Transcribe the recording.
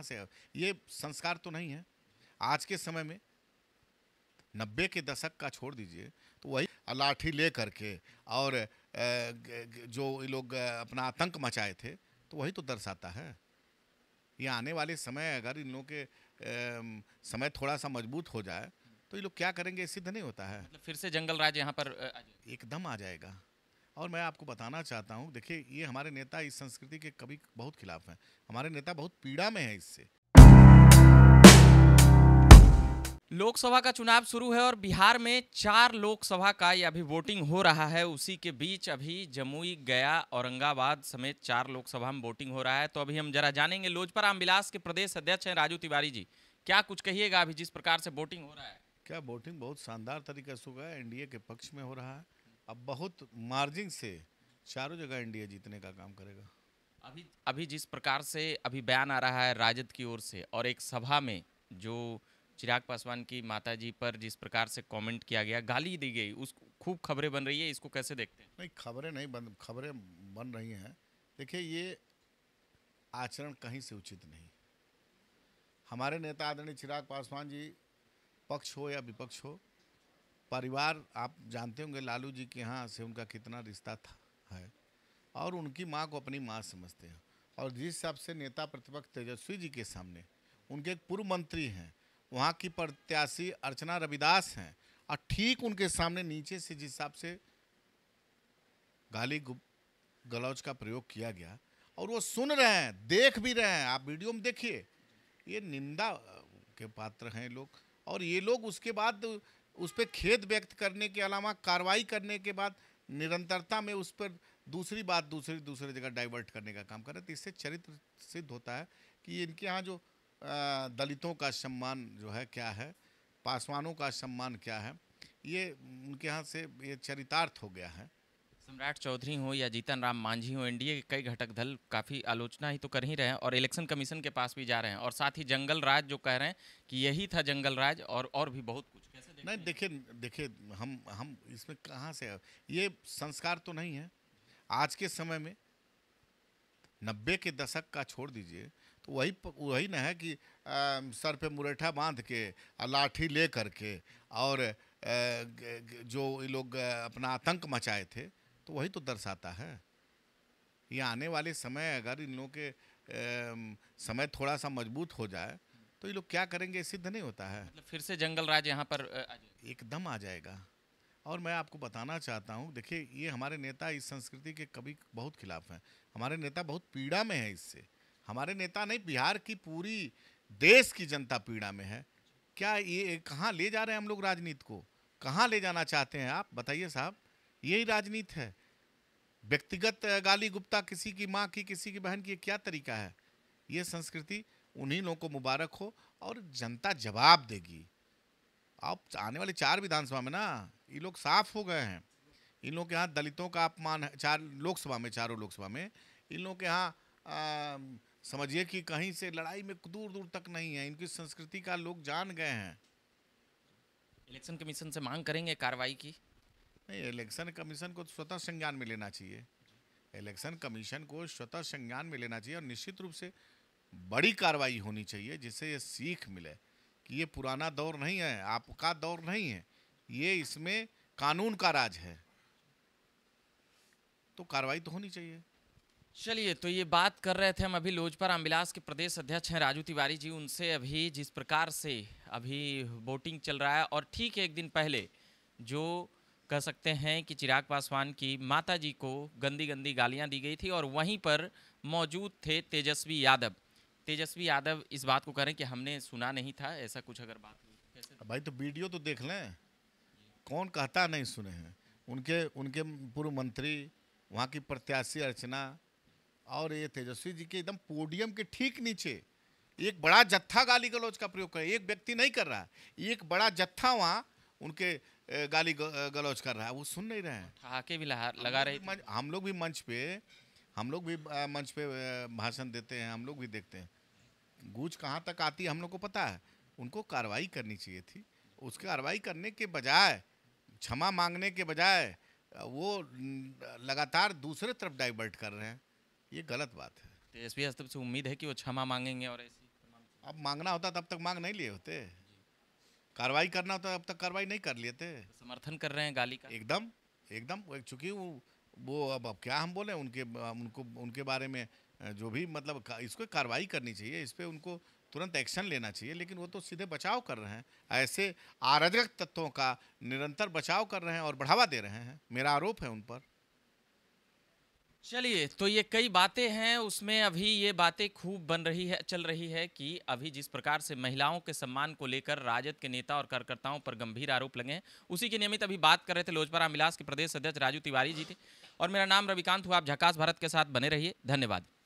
कहाँ से ये संस्कार तो नहीं है आज के समय में नब्बे के दशक का छोड़ दीजिए तो वही लाठी ले करके और जो ये लोग अपना आतंक मचाए थे तो वही तो दर्शाता है ये आने वाले समय अगर इन लोगों के समय थोड़ा सा मजबूत हो जाए तो ये लोग क्या करेंगे सिद्ध नहीं होता है मतलब फिर से जंगल राज यहाँ पर एकदम आ जाएगा और मैं आपको बताना चाहता हूँ देखिए ये हमारे नेता इस संस्कृति के कभी बहुत खिलाफ हैं हमारे नेता बहुत पीड़ा में हैं इससे लोकसभा का चुनाव शुरू है और बिहार में चार लोकसभा का ये अभी वोटिंग हो रहा है उसी के बीच अभी जमुई गया औरंगाबाद समेत चार लोकसभा में वोटिंग हो रहा है तो अभी हम जरा जानेंगे लोजपा रामविलास के प्रदेश अध्यक्ष हैं राजू तिवारी जी क्या कुछ कहिएगा अभी जिस प्रकार से वोटिंग हो रहा है क्या वोटिंग बहुत शानदार तरीके से हुआ है एनडीए के पक्ष में हो रहा है अब बहुत मार्जिन से चारों जगह इंडिया जीतने का काम करेगा अभी अभी जिस प्रकार से अभी बयान आ रहा है राजद की ओर से और एक सभा में जो चिराग पासवान की माता जी पर जिस प्रकार से कमेंट किया गया गाली दी गई उस खूब खबरें बन रही है इसको कैसे देखते हैं नहीं खबरें नहीं बन खबरें बन रही हैं देखिए ये आचरण कहीं से उचित नहीं हमारे नेता आदरणीय चिराग पासवान जी पक्ष हो या विपक्ष हो परिवार आप जानते होंगे लालू जी के यहाँ से उनका कितना रिश्ता था है और उनकी माँ को अपनी माँ समझते हैं और जिस हिसाब से नेता प्रतिपक्ष तेजस्वी जी के सामने उनके एक पूर्व मंत्री हैं वहाँ की प्रत्याशी अर्चना रविदास हैं और ठीक उनके सामने नीचे से जिस हिसाब से गाली गलौज का प्रयोग किया गया और वो सुन रहे हैं देख भी रहे हैं आप वीडियो में देखिए ये निंदा के पात्र हैं लोग और ये लोग उसके बाद उस पर खेद व्यक्त करने के अलावा कार्रवाई करने के बाद निरंतरता में उस पर दूसरी बात दूसरी दूसरी जगह डाइवर्ट करने का काम कर रहे थे तो इससे चरित्र सिद्ध होता है कि इनके यहाँ जो दलितों का सम्मान जो है क्या है पासवानों का सम्मान क्या है ये उनके यहाँ से ये चरितार्थ हो गया है सम्राट चौधरी हो या जीतन राम मांझी हो एनडीए के कई घटक दल काफ़ी आलोचना ही तो कर ही रहे हैं और इलेक्शन कमीशन के पास भी जा रहे हैं और साथ ही जंगल राज जो कह रहे हैं कि यही था जंगल राज और और भी बहुत कुछ कैसे नहीं देखिए देखिए हम हम इसमें कहाँ से ये संस्कार तो नहीं है आज के समय में नब्बे के दशक का छोड़ दीजिए तो वही वही ना है कि आ, सर पे मुरेठा बांध के लाठी ले करके और आ, जो ये लोग अपना आतंक मचाए थे तो वही तो दर्शाता है ये आने वाले समय अगर इन लोगों के आ, समय थोड़ा सा मजबूत हो जाए तो ये लोग क्या करेंगे सिद्ध नहीं होता है मतलब फिर से जंगल राज यहाँ पर एकदम आ जाएगा और मैं आपको बताना चाहता हूँ देखिए ये हमारे नेता इस संस्कृति के कभी बहुत खिलाफ हैं हमारे नेता बहुत पीड़ा में है इससे हमारे नेता नहीं बिहार की पूरी देश की जनता पीड़ा में है क्या ये कहाँ ले जा रहे हैं हम लोग राजनीति को कहाँ ले जाना चाहते हैं आप बताइए साहब यही राजनीति है व्यक्तिगत गाली गुप्ता किसी की माँ की किसी की बहन की क्या तरीका है ये संस्कृति उन्हीं लोगों को मुबारक हो और जनता जवाब देगी आप आने वाले चार विधानसभा में ना ये लोग साफ हो गए हैं इन लोगों के यहाँ दलितों का अपमान है चार लोकसभा में चारों लोकसभा में इन लोगों के यहाँ समझिए कि कहीं से लड़ाई में दूर दूर तक नहीं है इनकी संस्कृति का लोग जान गए हैं इलेक्शन कमीशन से मांग करेंगे कार्रवाई की नहीं इलेक्शन कमीशन को स्वतः संज्ञान में लेना चाहिए इलेक्शन कमीशन को स्वतः संज्ञान में लेना चाहिए और निश्चित रूप से बड़ी कार्रवाई होनी चाहिए जिससे ये सीख मिले कि ये पुराना दौर नहीं है आपका दौर नहीं है ये इसमें कानून का राज है तो कार्रवाई तो होनी चाहिए चलिए तो ये बात कर रहे थे हम अभी लोजपा रामविलास के प्रदेश अध्यक्ष हैं राजू तिवारी जी उनसे अभी जिस प्रकार से अभी वोटिंग चल रहा है और ठीक एक दिन पहले जो कह सकते हैं कि चिराग पासवान की माताजी को गंदी गंदी गालियां दी गई थी और वहीं पर मौजूद थे तेजस्वी यादव तेजस्वी यादव इस बात को करें कि हमने सुना नहीं था ऐसा कुछ अगर बात कैसे भाई तो वीडियो तो देख लें कौन कहता नहीं सुने हैं उनके उनके पूर्व मंत्री वहाँ की प्रत्याशी अर्चना और ये तेजस्वी जी के एकदम पोडियम के ठीक नीचे एक बड़ा जत्था गाली गलौज का प्रयोग कर एक व्यक्ति नहीं कर रहा एक बड़ा जत्था वहाँ उनके गाली गलौज कर रहा है वो सुन नहीं रहे हैं ठहाके भी लगा रहे हम लोग भी मंच पे हम लोग भी मंच पे भाषण देते हैं हम लोग भी देखते हैं गूज कहाँ तक आती है हम लोग को पता है उनको कार्रवाई करनी चाहिए थी उसकी कार्रवाई करने के बजाय क्षमा मांगने के बजाय वो लगातार दूसरे तरफ डाइवर्ट कर रहे हैं ये गलत बात है तो एस से उम्मीद है कि वो क्षमा मांगेंगे और ऐसी अब मांगना होता तब तक मांग नहीं लिए होते कार्रवाई करना होता अब तक कार्रवाई नहीं कर लिए थे तो समर्थन कर रहे हैं गाली का एकदम एकदम चूँकि वो वो अब अब क्या हम बोले उनके उनको उनके बारे में जो भी मतलब इसको कार्रवाई करनी चाहिए इस पर उनको तुरंत एक्शन लेना चाहिए लेकिन वो तो सीधे बचाव कर रहे हैं ऐसे आरजक तत्वों का निरंतर बचाव कर रहे हैं और बढ़ावा दे रहे हैं मेरा आरोप है उन पर चलिए तो ये कई बातें हैं उसमें अभी ये बातें खूब बन रही है चल रही है कि अभी जिस प्रकार से महिलाओं के सम्मान को लेकर राजद के नेता और कार्यकर्ताओं पर गंभीर आरोप लगे हैं उसी के नियमित अभी बात कर रहे थे लोजपा मिलास के प्रदेश अध्यक्ष राजू तिवारी जी थे और मेरा नाम रविकांत हुआ आप झकास भारत के साथ बने रहिए धन्यवाद